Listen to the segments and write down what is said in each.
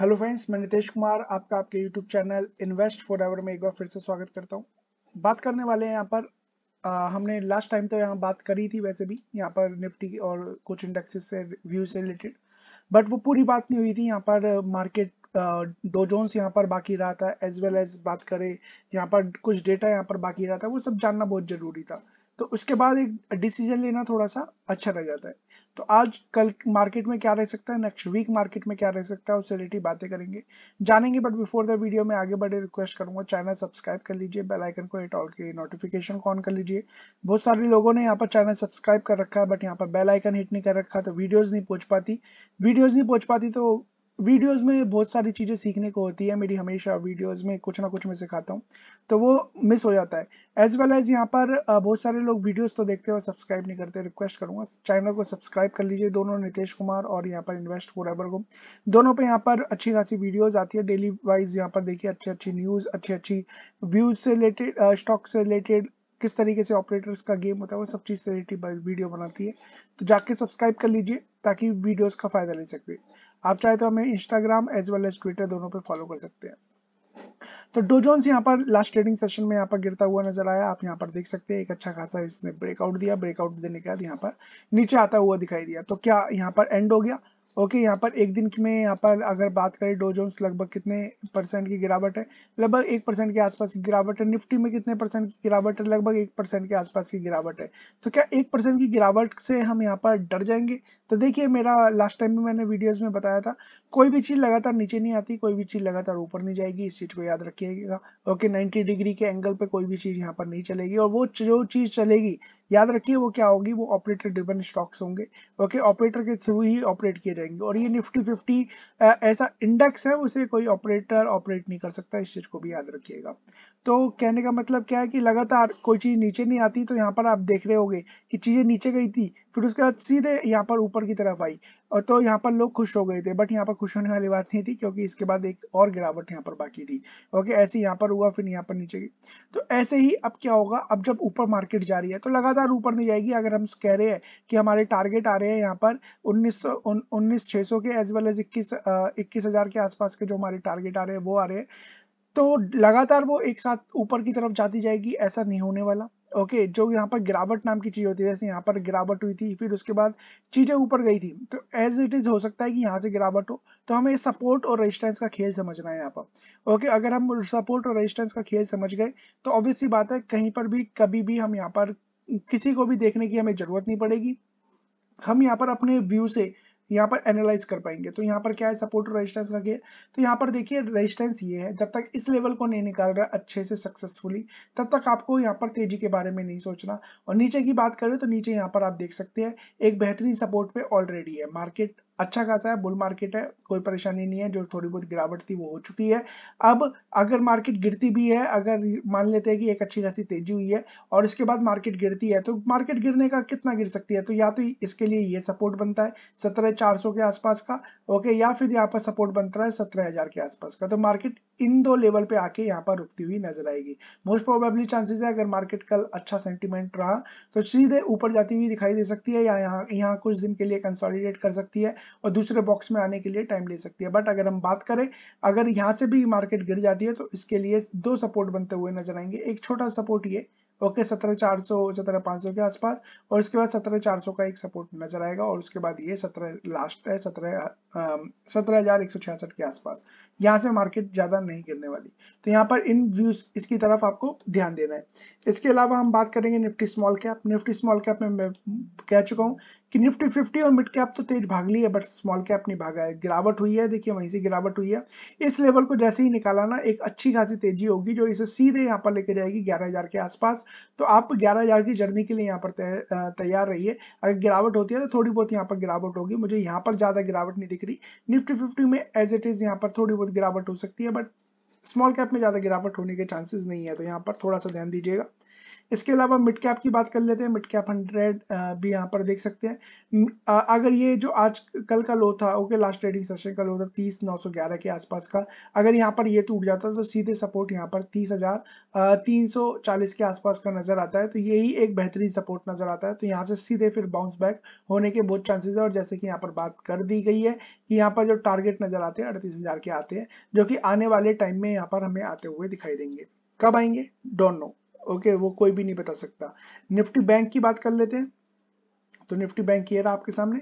Hello friends मैं नितेश कुमार आपका आपके YouTube channel Invest For Ever में एक बार फिर से स्वागत करता हूं बात करने वाले हैं यहाँ पर आ, हमने लास्ट टाइम तो यहाँ बात करी थी वैसे भी यहाँ पर निफ्टी और कुछ इंडेक्सेस से व्यू से रिलेटेड बट वो पूरी बात नहीं हुई थी यहाँ पर मार्केट डोजोन्स यहाँ पर बाकी रहा था एज वेल एज बात करें यहाँ पर कुछ डेटा यहाँ पर बाकी रहा था वो सब जानना बहुत जरूरी था तो उसके बाद एक डिसीजन लेना थोड़ा सा अच्छा रह जाता है तो आज कल मार्केट में क्या रह सकता है नेक्स्ट वीक मार्केट में क्या रह सकता है उससे रिलेटेड बातें करेंगे जानेंगे बट बिफोर द वीडियो में आगे बढ़े रिक्वेस्ट करूंगा चैनल सब्सक्राइब कर लीजिए बेल आइकन को हिट ऑल के नोटिफिकेशन को ऑन कर लीजिए बहुत सारे लोगों ने यहाँ पर चैनल सब्सक्राइब कर रखा है बट यहाँ पर बेल आइकन हिट नहीं कर रखा तो वीडियोज नहीं पहुंच पाती वीडियोज नहीं पहुंच पाती तो वीडियोस में बहुत सारी चीज़ें सीखने को होती है मेरी हमेशा वीडियोस में कुछ ना कुछ मैं सिखाता हूँ तो वो मिस हो जाता है एज वेल एज यहाँ पर बहुत सारे लोग वीडियोस तो देखते हुए सब्सक्राइब नहीं करते रिक्वेस्ट करूँगा चैनल को सब्सक्राइब कर लीजिए दोनों नितेश कुमार और यहाँ पर इन्वेस्ट फॉर को दोनों पर यहाँ पर अच्छी खासी वीडियोज़ आती है डेली वाइज यहाँ पर देखिए अच्छी अच्छी न्यूज़ अच्छी अच्छी व्यूज़ से रिलेटेड स्टॉक से रिलेटेड किस तरीके से ऑपरेटर्स का गेम होता है वो सब चीज़ से रिलेटेड वीडियो बनाती है तो जाके सब्सक्राइब कर लीजिए ताकि वीडियोज़ का फ़ायदा ले सके आप चाहे तो हमें Instagram as well as Twitter दोनों पे फॉलो कर सकते हैं तो डोजोन्स यहाँ पर लास्ट ट्रेडिंग सेशन में यहाँ पर गिरता हुआ नजर आया आप यहाँ पर देख सकते हैं एक अच्छा खासा इसने ब्रेकआउट दिया ब्रेकआउट देने के बाद यहाँ पर नीचे आता हुआ दिखाई दिया तो क्या यहाँ पर एंड हो गया ओके यहाँ पर एक दिन में यहाँ पर अगर बात करें डो लगभग कितने परसेंट की गिरावट है लगभग एक परसेंट के आसपास की गिरावट है निफ्टी में कितने परसेंट की गिरावट है लगभग एक परसेंट के आसपास की गिरावट है तो क्या एक परसेंट की गिरावट से हम यहाँ पर डर जाएंगे तो देखिए मेरा लास्ट टाइम भी मैंने वीडियोस में बताया था कोई भी चीज लगातार नीचे नहीं आती कोई भी चीज लगातार ऊपर नहीं जाएगी इस चीज को याद रखिएगा ओके 90 डिग्री के एंगल पे कोई भी चीज यहाँ पर नहीं चलेगी और वो जो चीज चलेगी याद रखिए वो क्या होगी वो ऑपरेटर ड्रिबन स्टॉक्स होंगे ओके ऑपरेटर के थ्रू ही ऑपरेट किए जाएंगे और ये निफ्टी फिफ्टी ऐसा इंडेक्स है उसे कोई ऑपरेटर ऑपरेट नहीं कर सकता इस चीज को भी याद रखिएगा तो कहने का मतलब क्या है कि लगातार कोई चीज नीचे नहीं आती तो यहाँ पर आप देख रहे होगे कि चीजें नीचे गई थी फिर उसके बाद सीधे यहाँ पर ऊपर की तरफ आई और तो यहाँ पर लोग खुश हो गए थे बट यहाँ पर खुश होने वाली बात नहीं थी क्योंकि इसके बाद एक और गिरावट यहाँ पर बाकी थी ओके ऐसे यहाँ पर हुआ फिर यहाँ पर नीचे गई तो ऐसे ही अब क्या होगा अब जब ऊपर मार्केट जा रही है तो लगातार ऊपर नहीं जाएगी अगर हम कह रहे हैं कि हमारे टारगेट आ रहे हैं यहाँ पर उन्नीस उन्नीस उन, सौ के एज वेल एज इक्कीस इक्कीस हज़ार के आसपास के जो हमारे टारगेट आ रहे हैं वो आ रहे हैं तो लगातार वो एक साथ ऊपर की तरफ जाती जाएगी ऐसा नहीं होने वाला ओके okay, जो यहाँ पर गिरावट नाम की चीज़ होती है जैसे यहाँ पर गिरावट हुई थी फिर उसके बाद चीज़ें ऊपर गई थी तो एज इट इज़ हो सकता है कि यहाँ से गिरावट हो तो हमें सपोर्ट और रेजिस्टेंस का खेल समझना है यहाँ पर ओके okay, अगर हम सपोर्ट और रेजिस्टेंस का खेल समझ गए तो ऑब्वियसली बात है कहीं पर भी कभी भी हम यहाँ पर किसी को भी देखने की हमें ज़रूरत नहीं पड़ेगी हम यहाँ पर अपने व्यू से यहाँ पर एनालाइज कर पाएंगे तो यहाँ पर क्या है सपोर्ट और रेजिस्टेंस का तो यहाँ पर देखिए रेजिस्टेंस ये है जब तक इस लेवल को नहीं निकाल रहा अच्छे से सक्सेसफुली तब तक आपको यहाँ पर तेजी के बारे में नहीं सोचना और नीचे की बात करें तो नीचे यहाँ पर आप देख सकते हैं एक बेहतरीन सपोर्ट पे ऑलरेडी है मार्केट अच्छा खासा है बुल मार्केट है कोई परेशानी नहीं है जो थोड़ी बहुत गिरावट थी वो हो चुकी है अब अगर मार्केट गिरती भी है अगर मान लेते हैं कि एक अच्छी खासी तेजी हुई है और इसके बाद मार्केट गिरती है तो मार्केट गिरने का कितना गिर सकती है तो या तो इसके लिए ये सपोर्ट बनता है सत्रह चार सौ के आसपास का ओके या फिर यहाँ पर सपोर्ट बनता है सत्रह हजार के आसपास का तो मार्केट इन दो लेवल पे आके यहाँ पर रुकती हुई नजर आएगी मोस्ट प्रोबेबली चांसेस है अगर मार्केट कल अच्छा सेंटिमेंट रहा तो सीधे ऊपर जाती हुई दिखाई दे सकती है या यहाँ यहाँ कुछ दिन के लिए कंसोलिडेट कर सकती है और दूसरे बॉक्स में आने के लिए टाइम ले सकती है बट अगर हम बात करें अगर यहाँ से भी मार्केट गिर जाती है तो इसके लिए दो सपोर्ट बनते हुए नजर आएंगे एक छोटा सपोर्ट ये ओके सत्रह चार सौ सत्रह पाँच सौ के आसपास और उसके बाद सत्रह चार सौ का एक सपोर्ट नजर आएगा और उसके बाद ये सत्रह लास्ट है सत्रह सत्रह हजार एक सौ छियासठ के आसपास यहाँ से मार्केट ज़्यादा नहीं गिरने वाली तो यहाँ पर इन व्यूज इसकी तरफ आपको ध्यान देना है इसके अलावा हम बात करेंगे Nifty small cap Nifty small cap में मैं कह चुका हूँ कि निफ्टी फिफ्टी और मिड कैप तो तेज भाग ली है बट स्मॉल कैप नहीं भागा है गिरावट हुई है देखिए वहीं से गिरावट हुई है इस लेवल को जैसे ही निकाला ना एक अच्छी खासी तेजी होगी जो इसे सीधे यहाँ पर लेके जाएगी ग्यारह के आसपास तो आप ग्यारह की जर्नी के लिए यहाँ पर तैयार रहिए अगर गिरावट होती है तो थोड़ी बहुत यहाँ पर गिरावट होगी मुझे यहाँ पर ज़्यादा गिरावट नहीं दिख रही निफ्टी फिफ्टी में एज इट इज़ यहाँ पर थोड़ी बहुत बहुत गिरावट हो सकती है बट स्मॉल कैप में ज़्यादा गिरावट होने के चांसेस नहीं है तो यहाँ पर थोड़ा सा ध्यान दीजिएगा इसके अलावा मिड कैप की बात कर लेते हैं मिड कैप हंड्रेड भी यहाँ पर देख सकते हैं अगर ये जो आज कल का लो था ओके लास्ट ट्रेडिंग सेशन का लो था तीस नौ सौ ग्यारह के आसपास का अगर यहाँ पर ये टूट जाता तो सीधे सपोर्ट यहाँ पर तीस हजार तीन सौ चालीस के आसपास का नजर आता है तो यही एक बेहतरीन सपोर्ट नजर आता है तो यहाँ से सीधे फिर बाउंस बैक होने के बहुत चांसेस है और जैसे कि यहाँ पर बात कर दी गई है कि यहाँ पर जो टारगेट नजर आते हैं अड़तीस हजार के आते हैं जो कि आने वाले टाइम में यहाँ पर हमें आते हुए दिखाई देंगे कब आएंगे डोंट नो ओके वो कोई भी नहीं बता सकता निफ्टी बैंक की बात कर लेते हैं तो निफ्टी बैंक ये रहा आपके सामने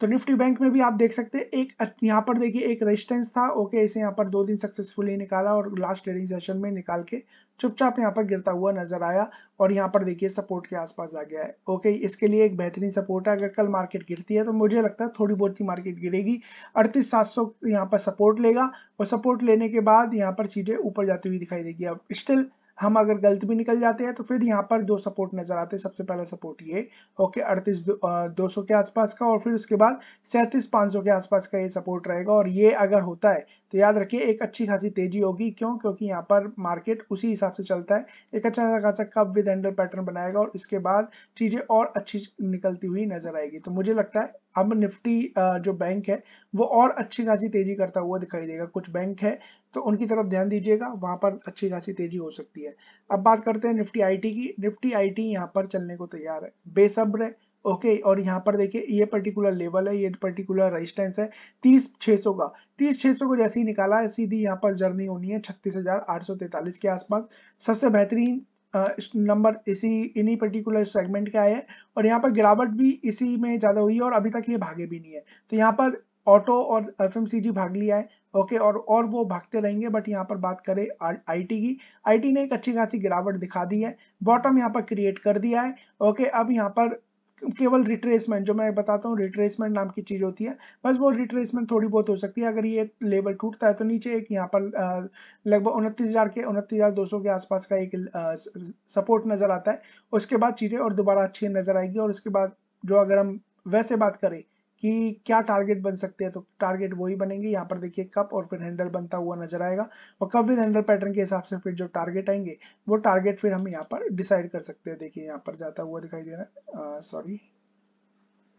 तो निफ्टी बैंक में भी आप देख सकते हैं एक यहाँ पर देखिए एक रेजिस्टेंस था ओके इसे यहाँ पर दो दिन सक्सेसफुली निकाला और लास्ट ट्रेडिंग सेशन में निकाल के चुपचाप यहाँ पर गिरता हुआ नजर आया और यहाँ पर देखिए सपोर्ट के आसपास आ गया है ओके इसके लिए एक बेहतरीन सपोर्ट है अगर कल मार्केट गिरती है तो मुझे लगता है थोड़ी बहुत ही मार्केट गिरेगी अड़तीस सात सौ यहाँ पर सपोर्ट लेगा और सपोर्ट लेने के बाद यहाँ पर चीजें ऊपर जाती हुई दिखाई देगी अब स्टिल हम अगर गलत भी निकल जाते हैं तो फिर यहाँ पर दो सपोर्ट नजर आते हैं सबसे पहला सपोर्ट ये ओके अड़तीस दो सौ के आसपास का और फिर उसके बाद सैंतीस पाँच सौ के आसपास का ये सपोर्ट रहेगा और ये अगर होता है तो याद रखिए एक अच्छी खासी तेजी होगी क्यों क्योंकि यहाँ पर मार्केट उसी हिसाब से चलता है एक अच्छा सा खासा कप विद हैंडल पैटर्न बनाएगा और इसके बाद चीज़ें और अच्छी निकलती हुई नजर आएगी तो मुझे लगता है अब निफ्टी जो बैंक है वो और अच्छी खासी तेजी करता हुआ दिखाई देगा कुछ बैंक है तो उनकी तरफ ध्यान दीजिएगा वहां पर अच्छी खासी तेजी हो सकती है अब बात करते हैं निफ्टी आईटी की निफ्टी आईटी यहां पर चलने को तैयार है बेसब्र है ओके okay, और यहाँ पर देखिए ये पर्टिकुलर लेवल है ये पर्टिकुलर रेजिस्टेंस है तीस छह सौ का तीस छह सौ को जैसे ही निकाला है सीधी यहाँ पर जर्नी होनी है छत्तीस हजार आठ सौ तैतालीस के आसपास सबसे बेहतरीन नंबर इसी इन्हीं पर्टिकुलर सेगमेंट के आए हैं और यहाँ पर गिरावट भी इसी में ज़्यादा हुई है और अभी तक ये भागे भी नहीं है तो यहाँ पर ऑटो और एफ भाग लिया है ओके और और वो भागते रहेंगे बट यहाँ पर बात करें आईटी की आईटी ने एक अच्छी खासी गिरावट दिखा दी है बॉटम यहाँ पर क्रिएट कर दिया है ओके अब यहाँ पर केवल रिट्रेसमेंट जो मैं बताता हूँ रिट्रेसमेंट नाम की चीज़ होती है बस वो रिट्रेसमेंट थोड़ी बहुत हो सकती है अगर ये लेवल टूटता है तो नीचे एक यहाँ पर लगभग उनतीस हज़ार के उनतीस हज़ार दो सौ के आसपास का एक सपोर्ट नज़र आता है उसके बाद चीज़ें और दोबारा अच्छी नज़र आएगी और उसके बाद जो अगर हम वैसे बात करें कि क्या टारगेट बन सकते हैं तो टारगेट वही बनेंगे यहाँ पर देखिए कप और फिर हैंडल बनता हुआ नजर आएगा और कप विद हैंडल पैटर्न के हिसाब से फिर जो टारगेट आएंगे वो टारगेट फिर हम यहाँ पर डिसाइड कर सकते हैं देखिए यहाँ पर जाता हुआ दिखाई दे रहा है सॉरी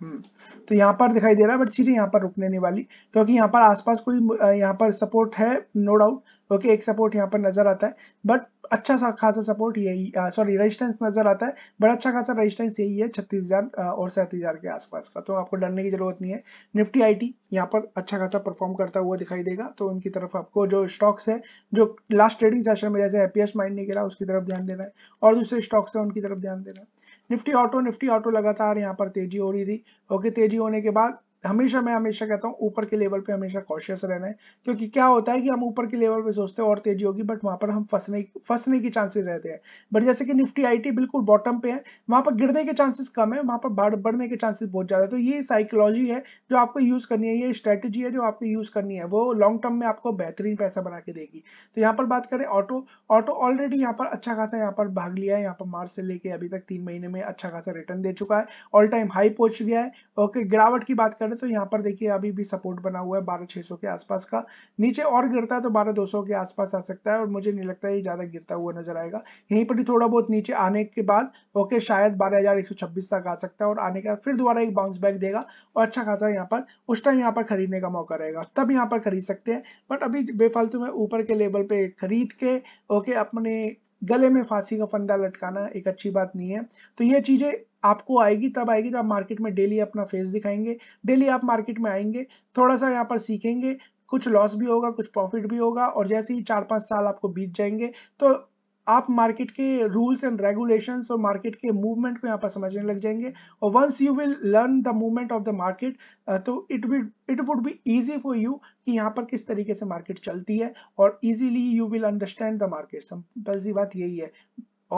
हम्म। तो यहाँ पर दिखाई दे रहा है बट चीजें यहाँ पर रुकने नहीं वाली क्योंकि यहाँ पर आसपास कोई यहाँ पर सपोर्ट है नो डाउट ओके एक सपोर्ट यहाँ पर नजर आता है बट अच्छा सा खासा सपोर्ट यही सॉरी रेजिस्टेंस नजर आता है बट अच्छा खासा रेजिस्टेंस यही है छत्तीस हजार और सैंतीस हजार के आसपास का तो आपको डरने की जरूरत नहीं है निफ्टी टी यहाँ पर अच्छा खासा परफॉर्म करता हुआ दिखाई देगा तो उनकी तरफ आपको जो स्टॉक्स है जो लास्ट ट्रेडिंग सेशन में जैसे हैप्पीएस्ट माइंड नहीं गिरा उसकी तरफ ध्यान देना है और दूसरे स्टॉक्स है उनकी तरफ ध्यान देना है निफ्टी ऑटो निफ्टी ऑटो लगातार यहाँ पर तेजी हो रही थी ओके तेजी होने के बाद हमेशा मैं हमेशा कहता हूँ ऊपर के लेवल पे हमेशा कॉशियस रहना है क्योंकि क्या होता है कि हम ऊपर के लेवल पे सोचते हैं और तेजी होगी बट वहां पर हम फंसने फंसने की चांसेस रहते हैं बट जैसे कि निफ्टी आईटी बिल्कुल बॉटम पे है वहां पर गिरने के चांसेस कम है वहां पर बढ़ने के चांसेस बहुत ज्यादा है तो ये साइकोलॉजी है जो आपको यूज करनी है ये स्ट्रेटेजी है जो आपको यूज करनी है वो लॉन्ग टर्म में आपको बेहतरीन पैसा बना के देगी तो यहाँ पर बात करें ऑटो ऑटो ऑलरेडी यहाँ पर अच्छा खासा यहाँ पर भाग लिया है यहाँ पर मार्च से लेके अभी तक तीन महीने में अच्छा खासा रिटर्न दे चुका है ऑल टाइम हाई पहुंच गया है ओके गिरावट की बात करें तो तो यहाँ पर देखिए अभी भी सपोर्ट बना हुआ है बारह छह सौ के आसपास का नीचे और गिरता है तो बारह दो सौ के आसपास आ सकता है और मुझे नहीं लगता है ज्यादा गिरता हुआ नजर आएगा यहीं पर भी थोड़ा बहुत नीचे आने के बाद ओके शायद बारह हजार एक सौ छब्बीस तक आ सकता है और आने के फिर दोबारा एक बाउंस बैक देगा और अच्छा खासा यहाँ पर उस टाइम यहाँ पर खरीदने का मौका रहेगा तब यहाँ पर खरीद सकते हैं बट अभी बेफालतू में ऊपर के लेवल पे खरीद के ओके अपने गले में फांसी का फंदा लटकाना एक अच्छी बात नहीं है तो ये चीज़ें आपको आएगी तब आएगी जब मार्केट में डेली अपना फेस दिखाएंगे डेली आप मार्केट में आएंगे थोड़ा सा यहाँ पर सीखेंगे कुछ लॉस भी होगा कुछ प्रॉफिट भी होगा और जैसे ही चार पांच साल आपको बीत जाएंगे तो आप मार्केट के रूल्स एंड रेगुलेशन और मार्केट के मूवमेंट को यहाँ पर समझने लग जाएंगे और once you will learn the movement of the market तो it will it would be easy for you कि यहाँ पर किस तरीके से मार्केट चलती है और easily you will understand the market simple सी बात यही है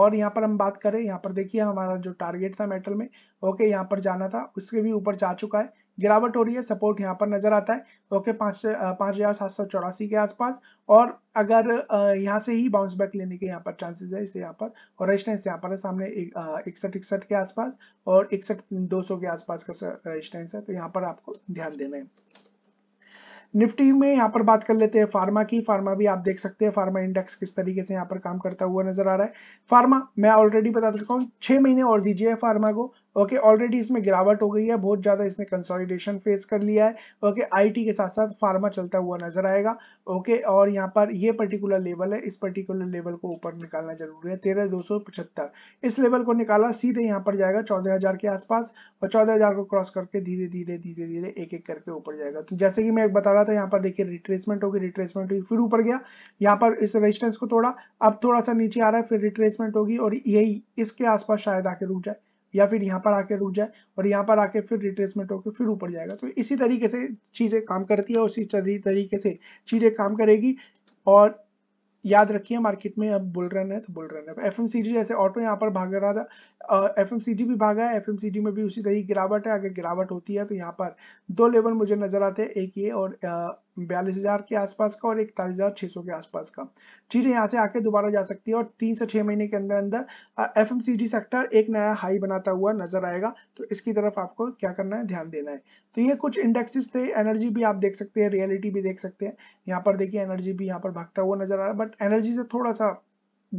और यहाँ पर हम बात करें यहाँ पर देखिए हमारा जो टारगेट था मेटल में ओके यहाँ पर जाना था उसके भी ऊपर जा चुका है गिरावट हो रही है सपोर्ट यहाँ पर नजर आता है ओके पांच पांच हजार सात सौ चौरासी के आसपास और अगर यहाँ से ही बाउंस बैक लेने के यहाँ पर चांसेस है इसे यहाँ पर और रेजिस्टेंस यहाँ पर है सामने इकसठ इकसठ के आसपास और इकसठ दो सौ के आसपास का रेजिस्टेंस है तो यहाँ पर आपको ध्यान देना है निफ्टी में यहाँ पर बात कर लेते हैं फार्मा की फार्मा भी आप देख सकते हैं फार्मा इंडेक्स किस तरीके से यहाँ पर काम करता हुआ नजर आ रहा है फार्मा मैं ऑलरेडी बता चुका हूँ छह महीने और दीजिए फार्मा को ओके ऑलरेडी इसमें गिरावट हो गई है बहुत ज़्यादा इसने कंसोलिडेशन फेस कर लिया है ओके आईटी के साथ साथ फार्मा चलता हुआ नजर आएगा ओके और यहाँ पर ये पर्टिकुलर लेवल है इस पर्टिकुलर लेवल को ऊपर निकालना जरूरी है तेरह दो सौ पचहत्तर इस लेवल को निकाला सीधे यहाँ पर जाएगा चौदह हजार के आसपास और चौदह हजार को क्रॉस करके धीरे धीरे धीरे धीरे एक एक करके ऊपर जाएगा तो जैसे कि मैं बता रहा था यहाँ पर देखिए रिट्रेसमेंट होगी रिट्रेसमेंट होगी फिर ऊपर गया यहाँ पर इस रेजिस्टेंस को थोड़ा अब थोड़ा सा नीचे आ रहा है फिर रिट्रेसमेंट होगी और यही इसके आसपास शायद आके रुक जाए या फिर यहाँ पर आके रुक जाए और यहाँ पर आके फिर रिट्रेसमेंट होकर फिर ऊपर जाएगा तो इसी तरीके से चीज़ें काम करती है उसी तरीके से चीज़ें काम करेगी और याद रखिए मार्केट में अब बुल रन है तो बुल रन है एफ जैसे ऑटो यहाँ पर भाग रहा था एफ एम सी भी भागा है एफ में भी उसी तरह गिरावट है अगर गिरावट होती है तो यहाँ पर दो लेवल मुझे नजर आते हैं एक ये और बयालीस हजार के आसपास का और इकतालीस हजार छह सौ के आसपास का चीजें यहाँ से आके दोबारा जा सकती है और तीन से छह महीने के अंदर अंदर एफ सेक्टर एक नया हाई बनाता हुआ नजर आएगा तो इसकी तरफ आपको क्या करना है ध्यान देना है तो ये कुछ इंडेक्सेस थे एनर्जी भी आप देख सकते हैं रियलिटी भी देख सकते हैं यहाँ पर देखिए एनर्जी भी यहाँ पर भागता हुआ नजर आ रहा है बट एनर्जी से थोड़ा सा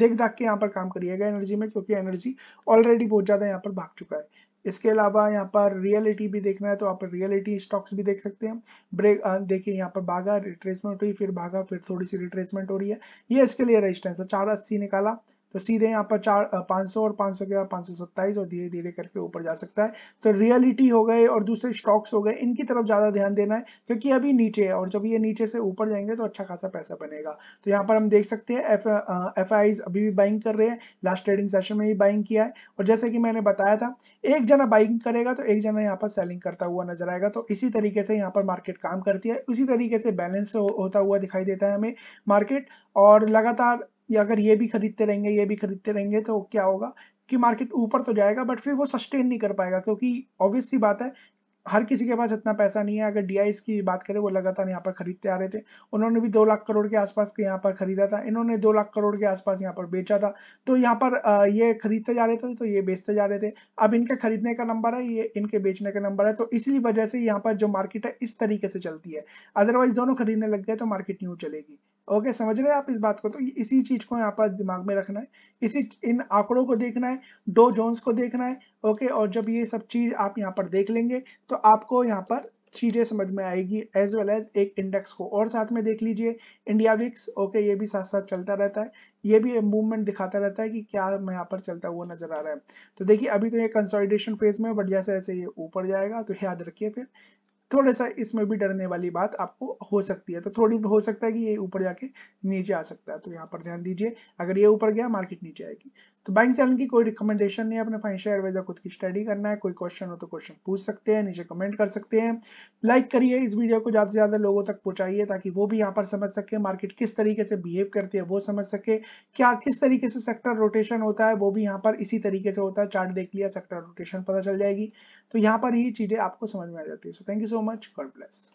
देख दाख के यहाँ पर काम करिएगा एनर्जी में क्योंकि एनर्जी ऑलरेडी बहुत ज्यादा यहाँ पर भाग चुका है इसके अलावा यहाँ पर रियलिटी भी देखना है तो आप रियलिटी स्टॉक्स भी देख सकते हैं ब्रेक देखिए यहाँ पर भागा रिट्रेसमेंट हुई फिर भागा फिर थोड़ी सी रिट्रेसमेंट हो रही है ये इसके लिए रजिस्टेंस है चार अस्सी निकाला तो सीधे यहाँ पर चार पाँच सौ और पाँच सौ के बाद पाँच सौ सत्ताईस और धीरे धीरे करके ऊपर जा सकता है तो रियलिटी हो गए और दूसरे स्टॉक्स हो गए इनकी तरफ ज़्यादा ध्यान देना है क्योंकि अभी नीचे है और जब ये नीचे से ऊपर जाएंगे तो अच्छा खासा पैसा बनेगा तो यहाँ पर हम देख सकते हैं एफ आईज अभी भी बाइंग कर रहे हैं लास्ट ट्रेडिंग सेशन में भी बाइंग किया है और जैसे कि मैंने बताया था एक जना बाइंग करेगा तो एक जना यहाँ पर सेलिंग करता हुआ नजर आएगा तो इसी तरीके से यहाँ पर मार्केट काम करती है उसी तरीके से बैलेंस होता हुआ दिखाई देता है हमें मार्केट और लगातार या अगर ये भी खरीदते रहेंगे ये भी खरीदते रहेंगे तो क्या होगा कि मार्केट ऊपर तो जाएगा बट फिर वो सस्टेन नहीं कर पाएगा क्योंकि ऑब्वियस सी बात है हर किसी के पास इतना पैसा नहीं है अगर डी की बात करें वो लगातार यहाँ पर खरीदते आ रहे थे उन्होंने भी दो लाख करोड़ के आसपास के यहाँ पर खरीदा था इन्होंने दो लाख करोड़ के आसपास यहाँ पर बेचा था तो यहाँ पर ये खरीदते जा रहे थे तो ये बेचते जा रहे थे अब इनके खरीदने का नंबर है ये इनके बेचने का नंबर है तो इसी वजह से यहाँ पर जो मार्केट है इस तरीके से चलती है अदरवाइज दोनों खरीदने लग गए तो मार्केट न्यू चलेगी ओके समझ रहे हैं आप इस बात को तो इसी चीज को यहाँ पर दिमाग में रखना है इसी इन आंकड़ों को देखना है डो जोन्स को देखना है ओके और जब ये सब चीज आप यहाँ पर देख लेंगे तो आपको यहाँ पर चीजें समझ में आएगी एज वेल एज एक इंडेक्स को और साथ में देख लीजिए इंडिया विक्स ओके ये भी साथ साथ चलता रहता है ये भी मूवमेंट दिखाता रहता है कि क्या मैं यहाँ पर चलता हुआ नजर आ रहा है तो देखिए अभी तो ये कंसोलिडेशन फेज में बढ़िया से ऐसे ये ऊपर जाएगा तो याद रखिए फिर थोड़ा सा इसमें भी डरने वाली बात आपको हो सकती है तो थोड़ी हो सकता है कि ये ऊपर जाके नीचे आ सकता है तो यहाँ पर ध्यान दीजिए अगर ये ऊपर गया मार्केट नीचे आएगी तो बैंक सेलन की कोई रिकमेंडेशन नहीं है अपने फाइनेंशियल एडवाइजर खुद की स्टडी करना है कोई क्वेश्चन हो तो क्वेश्चन पूछ सकते हैं नीचे कमेंट कर सकते हैं लाइक करिए इस वीडियो को ज्यादा से ज्यादा लोगों तक पहुंचाइए ताकि वो भी यहाँ पर समझ सके मार्केट किस तरीके से बिहेव करती है वो समझ सके क्या किस तरीके से सेक्टर रोटेशन होता है वो भी यहाँ पर इसी तरीके से होता है चार्ट देख लिया सेक्टर रोटेशन पता चल जाएगी तो यहाँ पर ही चीजें आपको समझ में आ जाती है so thank you so so much god bless